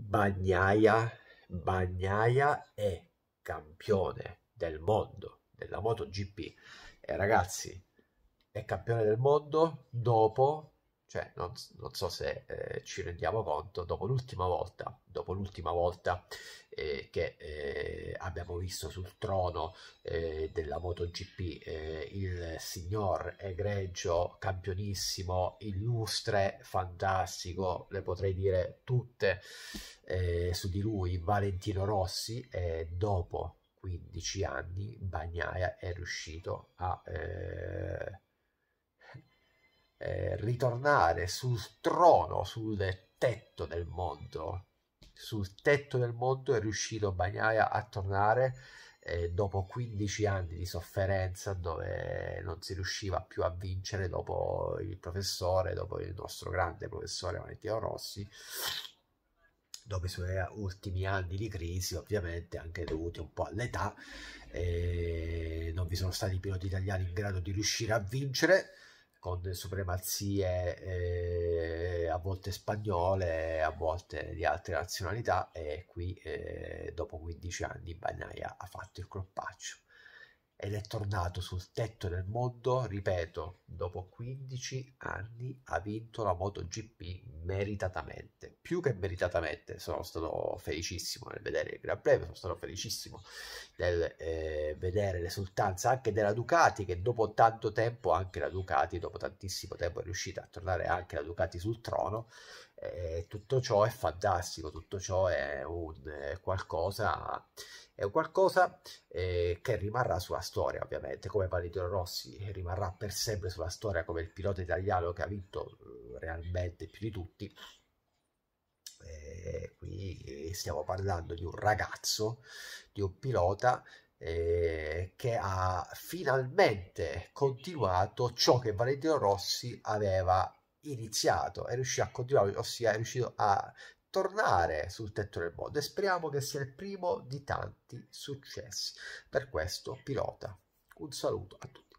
Bagnaia, Bagnaia è campione del mondo della MotoGP e ragazzi è campione del mondo dopo cioè non, non so se eh, ci rendiamo conto dopo l'ultima volta dopo l'ultima volta eh, che eh, abbiamo visto sul trono eh, della MotoGP eh, il signor egregio, campionissimo, illustre, fantastico, le potrei dire tutte eh, su di lui, Valentino Rossi, e dopo 15 anni Bagnaia è riuscito a eh, eh, ritornare sul trono, sul tetto del mondo sul tetto del mondo è riuscito Bagnaia a tornare eh, dopo 15 anni di sofferenza dove non si riusciva più a vincere dopo il professore, dopo il nostro grande professore Valentino Rossi, dopo i suoi ultimi anni di crisi, ovviamente anche dovuti un po' all'età, eh, non vi sono stati piloti italiani in grado di riuscire a vincere con supremazie eh, a volte spagnole, a volte di altre nazionalità e qui eh, dopo 15 anni Bagnaia ha fatto il croppaccio ed è tornato sul tetto del mondo, ripeto, dopo 15 anni ha vinto la MotoGP meritatamente, più che meritatamente, sono stato felicissimo nel vedere il Gran Premio, sono stato felicissimo nel eh, vedere l'esultanza anche della Ducati che dopo tanto tempo, anche la Ducati dopo tantissimo tempo è riuscita a tornare anche la Ducati sul trono eh, tutto ciò è fantastico, tutto ciò è un qualcosa, è un qualcosa eh, che rimarrà sulla storia ovviamente, come Valentino Rossi eh, rimarrà per sempre sulla storia come il pilota italiano che ha vinto eh, realmente più di tutti. Eh, qui stiamo parlando di un ragazzo, di un pilota eh, che ha finalmente continuato ciò che Valentino Rossi aveva iniziato, è riuscito a continuare, ossia è riuscito a tornare sul tetto del mondo e speriamo che sia il primo di tanti successi. Per questo, pilota, un saluto a tutti.